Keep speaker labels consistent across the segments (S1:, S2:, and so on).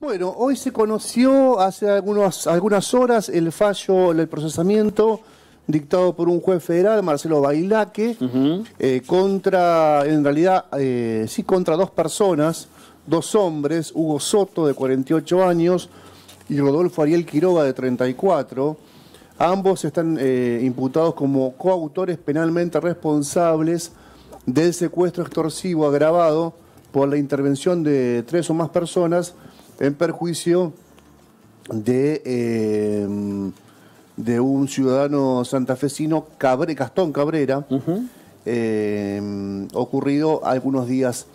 S1: Bueno, hoy se conoció hace algunas horas el fallo del procesamiento dictado por un juez federal, Marcelo Bailaque, eh, contra, en realidad, eh, sí, contra dos personas, dos hombres, Hugo Soto, de 48 años, y Rodolfo Ariel Quiroga, de 34. Ambos están eh, imputados como coautores penalmente responsables del secuestro extorsivo agravado por la intervención de tres o más personas en perjuicio de, em, de un ciudadano santafesino, Castón Cabrera, em, ocurrido algunos días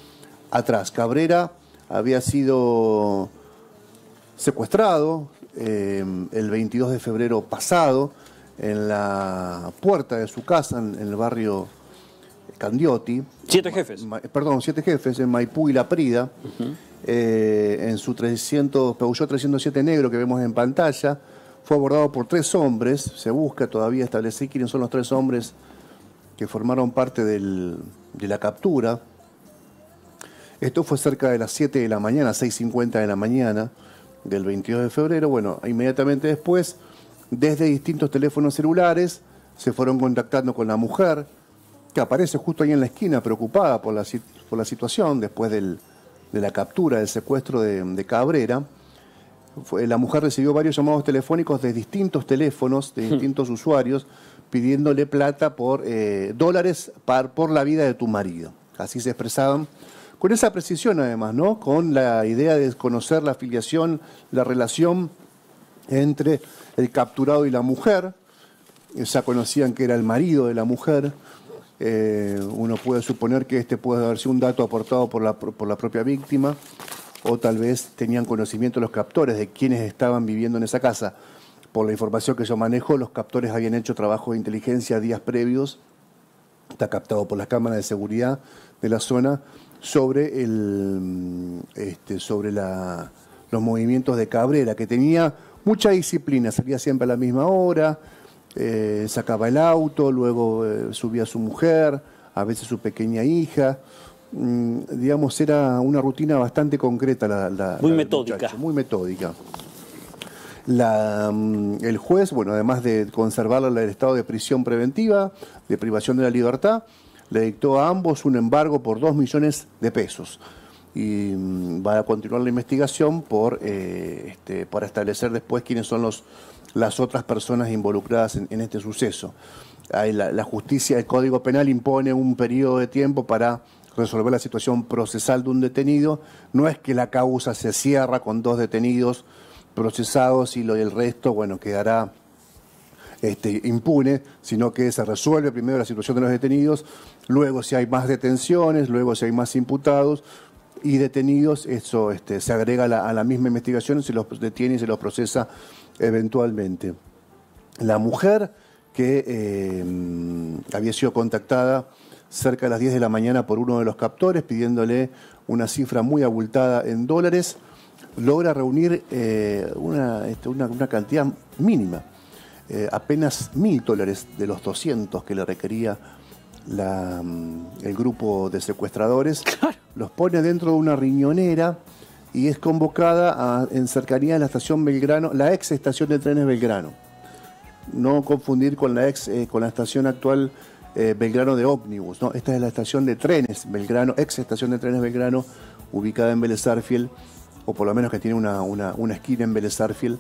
S1: atrás. Cabrera había sido secuestrado em, el 22 de febrero pasado en la puerta de su casa en, el barrio Candioti. Siete jefes. perdón, siete jefes en Maipú y La Prida. Eh, en su 300, Peugeot 307 negro que vemos en pantalla. Fue abordado por tres hombres. Se busca todavía establecer quiénes son los tres hombres que formaron parte de la captura. Esto fue cerca de las 7 de la mañana, 6.50 de la mañana del 22 de febrero. Bueno, inmediatamente después, desde distintos teléfonos celulares, se fueron contactando con la mujer, que aparece justo ahí en la esquina, preocupada por la situación después del, de la captura, del secuestro de, Cabrera, la mujer recibió varios llamados telefónicos de distintos teléfonos, de hmm. distintos usuarios, pidiéndole plata por eh, dólares por la vida de tu marido. Así se expresaban. Con esa precisión, además, ¿no? Con la idea de conocer la afiliación, la relación entre el capturado y la mujer. Ya conocían que era el marido de la mujer. Eh, uno puede suponer que este puede haber sido un dato aportado por la, por la propia víctima o tal vez tenían conocimiento los captores de quienes estaban viviendo en esa casa. Por la información que yo manejo, los captores habían hecho trabajo de inteligencia días previos, está captado por las cámaras de seguridad de la zona, sobre, el, mm, este, sobre la, los movimientos de Cabrera, que tenía mucha disciplina, salía siempre a la misma hora, eh, sacaba el auto, luego eh, subía a su mujer, a veces su pequeña hija. Mm, digamos, era una rutina bastante concreta la... muy metódica. muy metódica. Mm, el juez, bueno, además de en el estado de prisión preventiva, de privación de la libertad, le dictó a ambos un embargo por dos millones de pesos. Y mm, va a continuar la investigación por, eh, este, para establecer después quiénes son los las otras personas involucradas en, este suceso. La, justicia, el Código Penal impone un periodo de tiempo para resolver la situación procesal de un detenido. No es que la causa se cierra con dos detenidos procesados y lo, el resto, bueno, quedará este, impune, sino que se resuelve primero la situación de los detenidos, luego si hay más detenciones, luego si hay más imputados y detenidos, eso este, se agrega a la, a la misma investigación, se los detiene y se los procesa eventualmente. La mujer que eh, había sido contactada cerca de las 10 de la mañana por uno de los captores pidiéndole una cifra muy abultada en dólares, logra reunir eh, este, una, cantidad mínima, eh, apenas mil dólares de los 200 que le requería mm, el grupo de secuestradores, los pone dentro de una riñonera y es convocada en cercanía a la estación Belgrano, la ex estación de trenes Belgrano. No confundir con la ex, eh, con la estación actual eh, Belgrano de ómnibus. ¿no? Esta es la estación de trenes Belgrano, ex estación de trenes Belgrano, ubicada en Vélez o por lo menos que tiene una, una, esquina en Belezarfield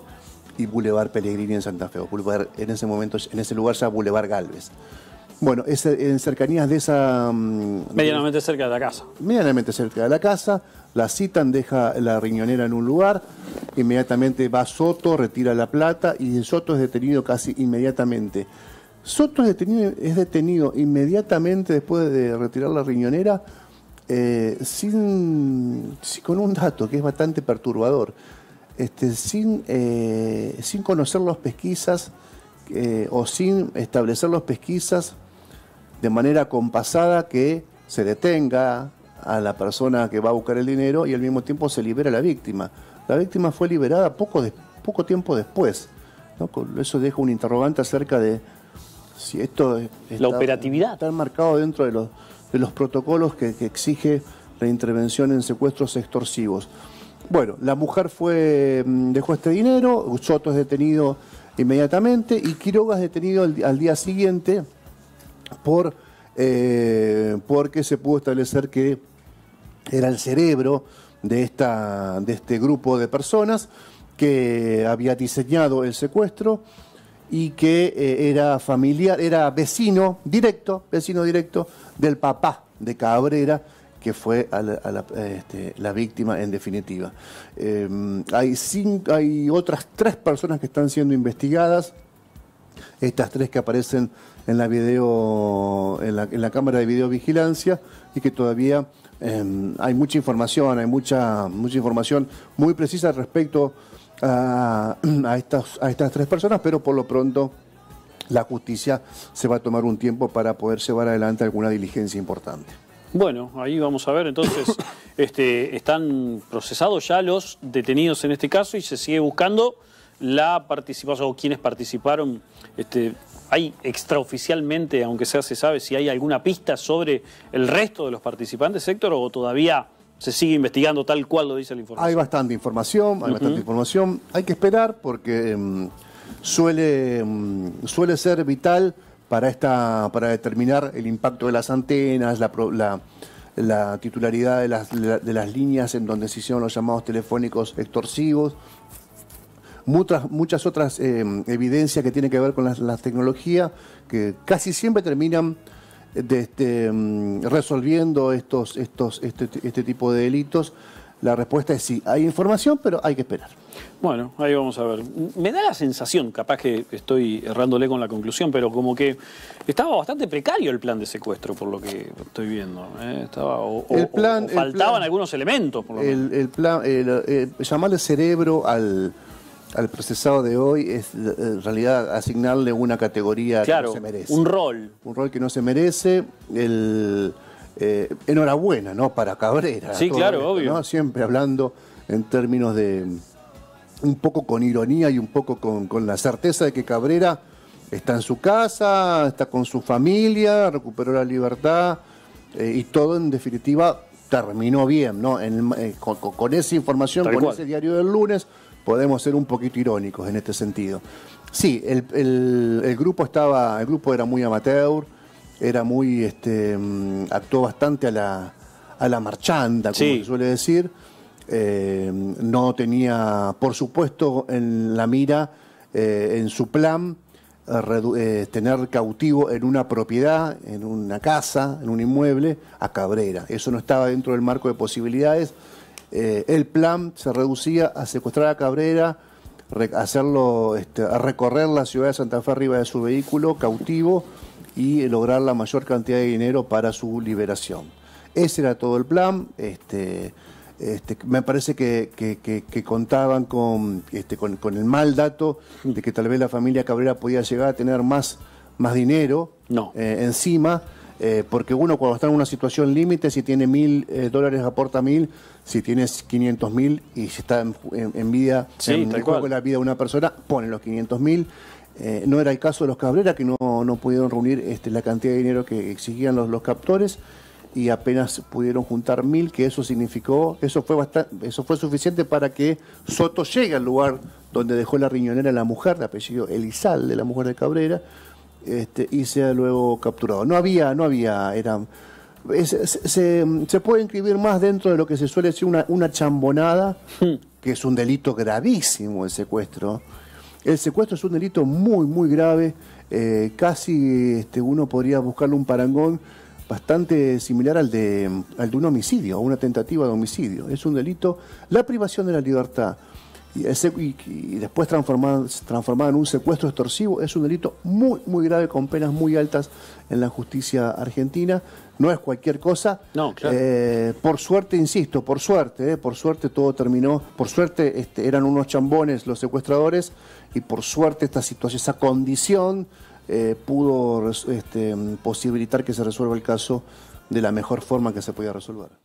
S1: y Boulevard Pellegrini en Santa Fe, en ese momento, en ese lugar ya Boulevard Galvez. Bueno, es en cercanías de esa... Mm, Medianamente cerca de la casa. Medianamente cerca de la casa, la citan, deja la riñonera en un lugar, inmediatamente va Soto, retira la plata y Soto es detenido casi inmediatamente. Soto es detenido, es detenido inmediatamente después de retirar la riñonera eh, sin, con un dato que es bastante perturbador, este, sin, eh, sin conocer las pesquisas eh, o sin establecer las pesquisas de manera compasada que se detenga a la persona que va a buscar el dinero y al mismo tiempo se libera a la víctima. La víctima fue liberada poco, de, poco tiempo después. ¿no? Eso deja un interrogante acerca de si esto es la operatividad. está marcado dentro de los, protocolos que, exige la intervención en secuestros extorsivos. Bueno, la mujer fue mm, dejó este dinero, Soto es detenido inmediatamente y Quiroga es detenido al día siguiente por, eh, porque se pudo establecer que era el cerebro de, esta, de este grupo de personas que había diseñado el secuestro y que eh, era familiar, era vecino directo, vecino directo del papá de Cabrera, que fue este, la, víctima en definitiva. Eh, hay, hay otras tres personas que están siendo investigadas estas tres que aparecen en la video, en la, cámara de videovigilancia y que todavía em, hay mucha información, hay mucha, mucha información muy precisa respecto a, estas, a estas tres personas, pero por lo pronto la justicia se va a tomar un tiempo para poder llevar adelante alguna diligencia importante. Bueno, ahí vamos a ver entonces, este, están procesados ya los detenidos en este caso y se sigue buscando la participación o quienes participaron, este, ¿hay extraoficialmente, aunque sea se sabe, si hay alguna pista sobre el resto de los participantes, sector o todavía se sigue investigando tal cual lo dice la información? Hay bastante información, hay bastante información. Hay que esperar porque em, suele, em, suele ser vital para, esta, para determinar el impacto de las antenas, la, titularidad de las, de las líneas en donde se hicieron los llamados telefónicos extorsivos muchas, otras eh, evidencias que tienen que ver con las, tecnología tecnologías que casi siempre terminan este, mm, resolviendo estos, estos, este, este, tipo de delitos. La respuesta es sí, hay información, pero hay que esperar. Bueno, ahí vamos a ver. Me da la sensación, capaz que estoy errándole con la conclusión, pero como que estaba bastante precario el plan de secuestro, por lo que estoy viendo. ¿eh? Estaba, faltaban algunos elementos, El, el plan, eh, llamarle cerebro al, al procesado de hoy es eh, en realidad asignarle una categoría que no se merece. Un rol. Un rol que no se merece. El, eh, enhorabuena, ¿no? Para Cabrera. Sí, claro, obvio. Siempre hablando en términos de. un poco con ironía y un poco con, la certeza de que Cabrera está en su casa, está con su familia, recuperó la libertad eh, y todo en definitiva terminó bien, ¿no? con, esa información, con ese diario del lunes, podemos ser un poquito irónicos en este sentido. Sí, el, grupo estaba, el grupo era muy amateur, era muy, este, mm, actuó bastante a la, marchanda, como se suele decir. Eh, no tenía, por supuesto, en la mira, eh, en su plan, eh, tener cautivo en una propiedad, en una casa, en un inmueble, a Cabrera. Eso no estaba dentro del marco de posibilidades. Eh, el plan se reducía a secuestrar a Cabrera, hacerlo, este, a recorrer la ciudad de Santa Fe arriba de su vehículo cautivo y eh, lograr la mayor cantidad de dinero para su liberación. Ese era todo el plan. Este, este, me parece que, contaban con, el mal dato de que tal vez la familia Cabrera podía llegar a tener más, dinero eh, encima. Eh, porque uno cuando está en una situación límite, si tiene mil eh, dólares aporta mil, si tienes 500 mil y si está en, vida, en el juego de la vida de una persona, pone los 500 mil. Eh, no era el caso de los Cabrera, que no, pudieron reunir este, la cantidad de dinero que exigían los, los captores y apenas pudieron juntar mil, que eso significó, eso fue bastante, eso fue suficiente para que Soto llegue al lugar donde dejó la riñonera la mujer, de apellido de la mujer de Cabrera, este, y sea luego capturado. No había, no había, era, se, puede inscribir más dentro de lo que se suele decir una, una chambonada, hmm. que es un delito gravísimo el secuestro. El secuestro es un delito muy, muy grave, eh, casi este, uno podría buscarle un parangón bastante similar al de, al de un homicidio, una tentativa de homicidio. Es un delito, la privación de la libertad, y, ese y después transformada, transformado en un secuestro extorsivo, es un delito muy, muy grave, con penas muy altas en la justicia argentina. No es cualquier cosa. Eh, por suerte, insisto, por suerte, eh, por suerte todo terminó. Por suerte este, eran unos chambones los secuestradores y por suerte esta situación, esa condición eh, pudo este, posibilitar que se resuelva el caso de la mejor forma que se podía resolver.